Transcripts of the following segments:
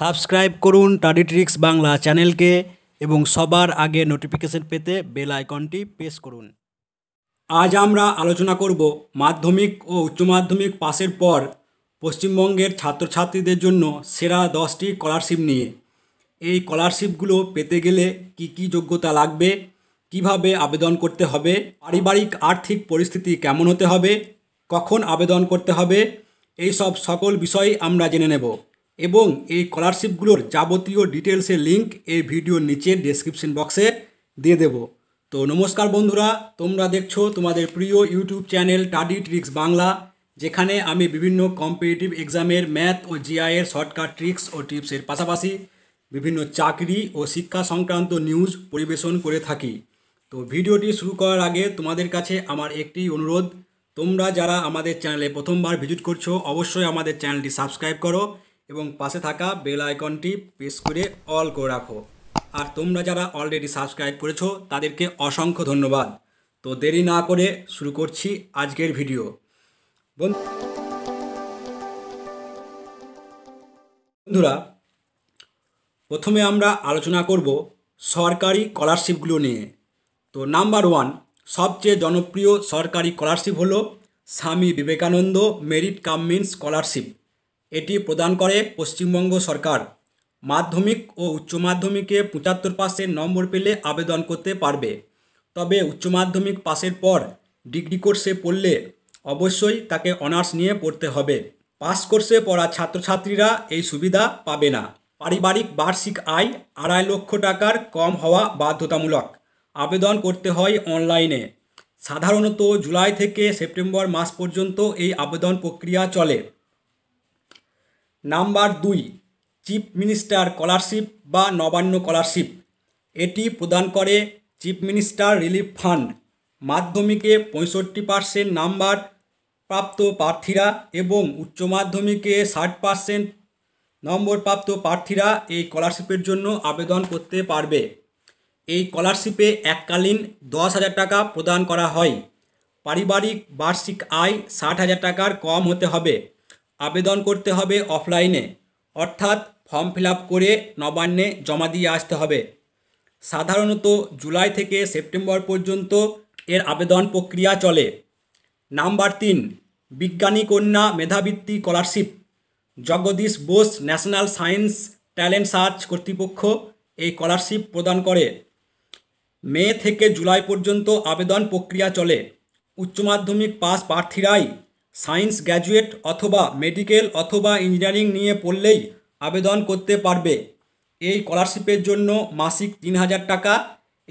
subscribe করুন tricks Bangla চ্যানেলকে এবং সবার আগে নোটিফিকেশন পেতে বেল আইকনটি প্রেস করুন আজ আমরা আলোচনা করব মাধ্যমিক ও উচ্চ মাধ্যমিক পাশের পর পশ্চিমবঙ্গের ছাত্রছাত্রীদের জন্য সেরা দশটি স্কলারশিপ নিয়ে এই স্কলারশিপগুলো পেতে গেলে কি কি যোগ্যতা লাগবে কিভাবে আবেদন করতে হবে পারিবারিক আর্থিক পরিস্থিতি কেমন হতে হবে কখন আবেদন করতে হবে এই সব সকল বিষয় আমরা জেনে নেব এবং এই স্কলারশিপগুলোর যাবতীয় ডিটেলসের লিঙ্ক এই ভিডিওর নিচে ডেসক্রিপশন বক্সে দিয়ে দেব তো নমস্কার বন্ধুরা তোমরা দেখছো তোমাদের প্রিয় ইউটিউব চ্যানেল টাডি ট্রিক্স বাংলা যেখানে আমি বিভিন্ন কম্পিটিটিভ এক্সামের ম্যাথ ও জিআইয়ের শর্টকাট ট্রিক্স ও টিপসের পাশাপাশি বিভিন্ন চাকরি ও শিক্ষা সংক্রান্ত নিউজ পরিবেশন করে থাকি তো ভিডিওটি শুরু করার আগে তোমাদের কাছে আমার একটি অনুরোধ তোমরা যারা আমাদের চ্যানেলে প্রথমবার ভিজিট করছো অবশ্যই আমাদের চ্যানেলটি সাবস্ক্রাইব করো এবং পাশে থাকা বেল আইকনটি প্রেস করে অল করে রাখো আর তোমরা যারা অলরেডি সাবস্ক্রাইব করেছো তাদেরকে অসংখ্য ধন্যবাদ তো দেরি না করে শুরু করছি আজকের ভিডিও বন্ধুরা প্রথমে আমরা আলোচনা করব সরকারি স্কলারশিপগুলো নিয়ে তো নাম্বার ওয়ান সবচেয়ে জনপ্রিয় সরকারি স্কলারশিপ হলো স্বামী বিবেকানন্দ মেরিট কামিন স্কলারশিপ এটি প্রদান করে পশ্চিমবঙ্গ সরকার মাধ্যমিক ও উচ্চ মাধ্যমিকে পঁচাত্তর পাসের নম্বর পেলে আবেদন করতে পারবে তবে উচ্চ মাধ্যমিক পাসের পর ডিগ্রি কোর্সে পড়লে অবশ্যই তাকে অনার্স নিয়ে পড়তে হবে পাস কোর্সে পড়া ছাত্রছাত্রীরা এই সুবিধা পাবে না পারিবারিক বার্ষিক আয় আড়াই লক্ষ টাকার কম হওয়া বাধ্যতামূলক আবেদন করতে হয় অনলাইনে সাধারণত জুলাই থেকে সেপ্টেম্বর মাস পর্যন্ত এই আবেদন প্রক্রিয়া চলে নাম্বার দুই চিফ মিনিস্টার স্কলারশিপ বা নবান্ন স্কলারশিপ এটি প্রদান করে চিফ মিনিস্টার রিলিফ ফান্ড মাধ্যমিকে পঁয়ষট্টি পার্সেন্ট নাম্বার প্রাপ্ত প্রার্থীরা এবং উচ্চ মাধ্যমিকে ষাট পার্সেন্ট নম্বরপ্রাপ্ত প্রার্থীরা এই স্কলারশিপের জন্য আবেদন করতে পারবে এই স্কলারশিপে এককালীন দশ হাজার টাকা প্রদান করা হয় পারিবারিক বার্ষিক আয় ষাট হাজার টাকার কম হতে হবে আবেদন করতে হবে অফলাইনে অর্থাৎ ফর্ম ফিল করে নবান্নে জমা দিয়ে আসতে হবে সাধারণত জুলাই থেকে সেপ্টেম্বর পর্যন্ত এর আবেদন প্রক্রিয়া চলে নাম্বার তিন বিজ্ঞানী কন্যা মেধাবৃত্তি scholarship Jagadish Bose national science talent search কর্তৃপক্ষ এই স্কলারশিপ প্রদান করে মে থেকে জুলাই পর্যন্ত আবেদন প্রক্রিয়া চলে উচ্চ মাধ্যমিক পাস প্রার্থীরাই সায়েন্স গ্র্যাজুয়েট অথবা মেডিকেল অথবা ইঞ্জিনিয়ারিং নিয়ে পড়লেই আবেদন করতে পারবে এই স্কলারশিপের জন্য মাসিক তিন হাজার টাকা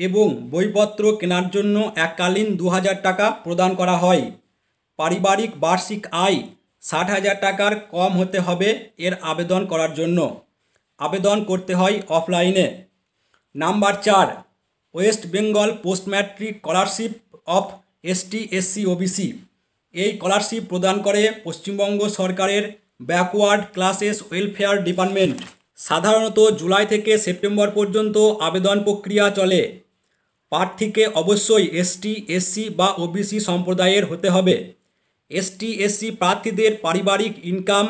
এবং বইপত্র কেনার জন্য এককালীন দু হাজার টাকা প্রদান করা হয় পারিবারিক বার্ষিক আয় ষাট হাজার টাকার কম হতে হবে এর আবেদন করার জন্য আবেদন করতে হয় অফলাইনে নাম্বার চার West Bengal post matric scholarship of ST SC OBC এই স্কলারশিপ প্রদান করে পশ্চিমবঙ্গ সরকারের ব্যাকওয়ার্ড ক্লাসেস ওয়েলফেয়ার ডিপার্টমেন্ট সাধারণত জুলাই থেকে সেপ্টেম্বর পর্যন্ত আবেদন প্রক্রিয়া চলে প্রার্থীকে অবশ্যই এসটি এসসি বা ওবিসি সম্প্রদায়ের হতে হবে এসটি এসসি প্রার্থীদের পারিবারিক ইনকাম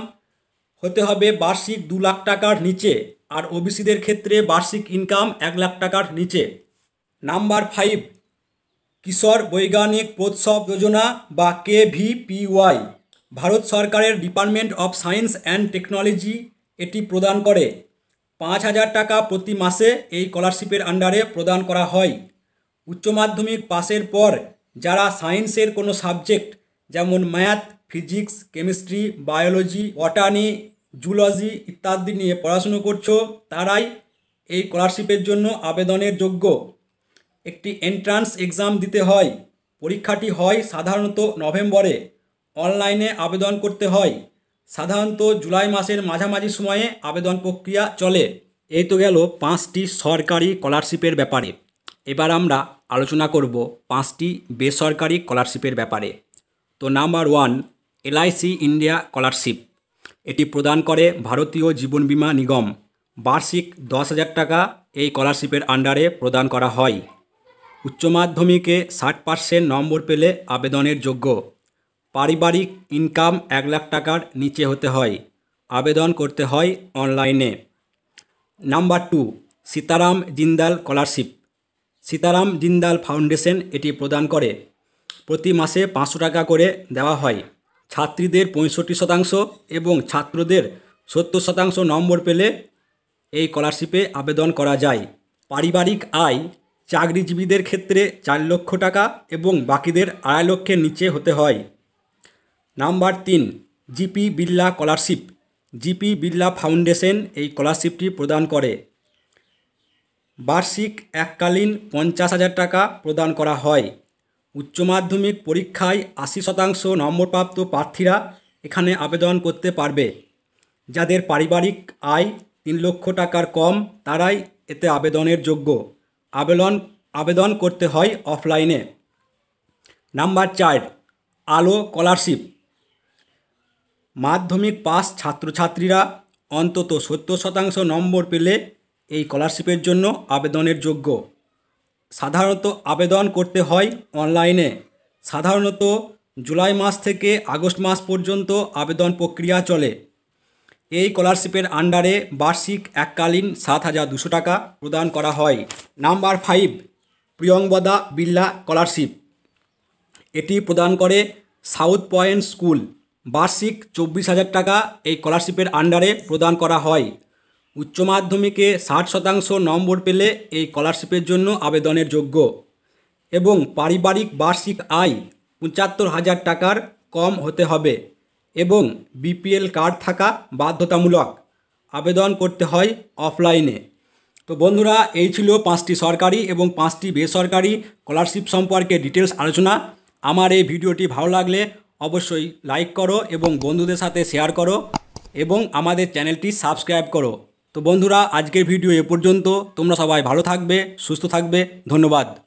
হতে হবে বার্ষিক দু লাখ টাকার নিচে আর ওবিসিদের ক্ষেত্রে বার্ষিক ইনকাম এক লাখ টাকার নিচে নাম্বার ফাইভ কিশোর বৈজ্ঞানিক প্রোৎসব যোজনা বা ওয়াই ভারত সরকারের department of science and technology এটি প্রদান করে পাঁচ হাজার টাকা প্রতি মাসে এই স্কলারশিপের আন্ডারে প্রদান করা হয় উচ্চ মাধ্যমিক পাশের পর যারা সায়েন্সের কোনো সাবজেক্ট যেমন math physics chemistry biology botany zoology ইত্যাদি নিয়ে পড়াশুনো করছো তারাই এই স্কলারশিপের জন্য আবেদনের যোগ্য একটি এন্ট্রান্স এক্সাম দিতে হয় পরীক্ষাটি হয় সাধারণত নভেম্বরে অনলাইনে আবেদন করতে হয় সাধারণত জুলাই মাসের মাঝামাঝি সময়ে আবেদন প্রক্রিয়া চলে এই তো গেল পাঁচটি সরকারি স্কলারশিপের ব্যাপারে এবার আমরা আলোচনা করব পাঁচটি বেসরকারি স্কলারশিপের ব্যাপারে তো number one LIC India scholarship এটি প্রদান করে ভারতীয় জীবন বিমা নিগম বার্ষিক দশ হাজার টাকা এই স্কলারশিপের আন্ডারে প্রদান করা হয় উচ্চ মাধ্যমিকে ষাট পার্সেন্ট নম্বর পেলে আবেদনের যোগ্য পারিবারিক ইনকাম এক লাখ টাকার নিচে হতে হয় আবেদন করতে হয় অনলাইনে number two Sitaram Jindal scholarship Sitaram Jindal foundation এটি প্রদান করে প্রতি মাসে পাঁচশো টাকা করে দেওয়া হয় ছাত্রীদের পঁয়ষট্টি শতাংশ এবং ছাত্রদের সত্তর শতাংশ নম্বর পেলে এই স্কলারশিপে আবেদন করা যায় পারিবারিক আয় চাকরিজীবীদের ক্ষেত্রে চার লক্ষ টাকা এবং বাকিদের আড়াই লক্ষের নিচে হতে হয় নাম্বার তিন GP Birla scholarship GP Birla foundation এই স্কলারশিপটি প্রদান করে বার্ষিক এককালীন পঞ্চাশ হাজার টাকা প্রদান করা হয় উচ্চ মাধ্যমিক পরীক্ষায় আশি শতাংশ নম্বরপ্রাপ্ত প্রার্থীরা এখানে আবেদন করতে পারবে যাদের পারিবারিক আয় তিন লক্ষ টাকার কম তারাই এতে আবেদনের যোগ্য আবেদন আবেদন করতে হয় অফলাইনে নাম্বার চার আলো স্কলারশিপ মাধ্যমিক পাস ছাত্রছাত্রীরা অন্তত সত্তর শতাংশ নম্বর পেলে এই স্কলারশিপের জন্য আবেদনের যোগ্য সাধারণত আবেদন করতে হয় অনলাইনে সাধারণত জুলাই মাস থেকে আগস্ট মাস পর্যন্ত আবেদন প্রক্রিয়া চলে এই স্কলারশিপের আন্ডারে বার্ষিক এককালীন সাত হাজার দুশো টাকা প্রদান করা হয় নাম্বার ফাইভ প্রিয়ঙ্গদা বিল্লা স্কলারশিপ এটি প্রদান করে সাউথ পয়েন্ট স্কুল বার্ষিক চব্বিশ হাজার টাকা এই স্কলারশিপের আন্ডারে প্রদান করা হয় উচ্চ মাধ্যমিকে ষাট শতাংশ নম্বর পেলে এই স্কলারশিপের জন্য আবেদনের যোগ্য এবং পারিবারিক বার্ষিক আয় পঁচাত্তর হাজার টাকার কম হতে হবে এবং বিপিএল কার্ড থাকা বাধ্যতামূলক আবেদন করতে হয় অফলাইনে তো বন্ধুরা এই ছিল পাঁচটি সরকারি এবং পাঁচটি বেসরকারি স্কলারশিপ সম্পর্কে ডিটেলস আলোচনা আমার এই ভিডিওটি ভালো লাগলে অবশ্যই লাইক করো এবং বন্ধুদের সাথে শেয়ার করো এবং আমাদের চ্যানেলটি সাবস্ক্রাইব করো তো বন্ধুরা আজকের ভিডিও এ পর্যন্ত তোমরা সবাই ভালো থাকবে সুস্থ থাকবে ধন্যবাদ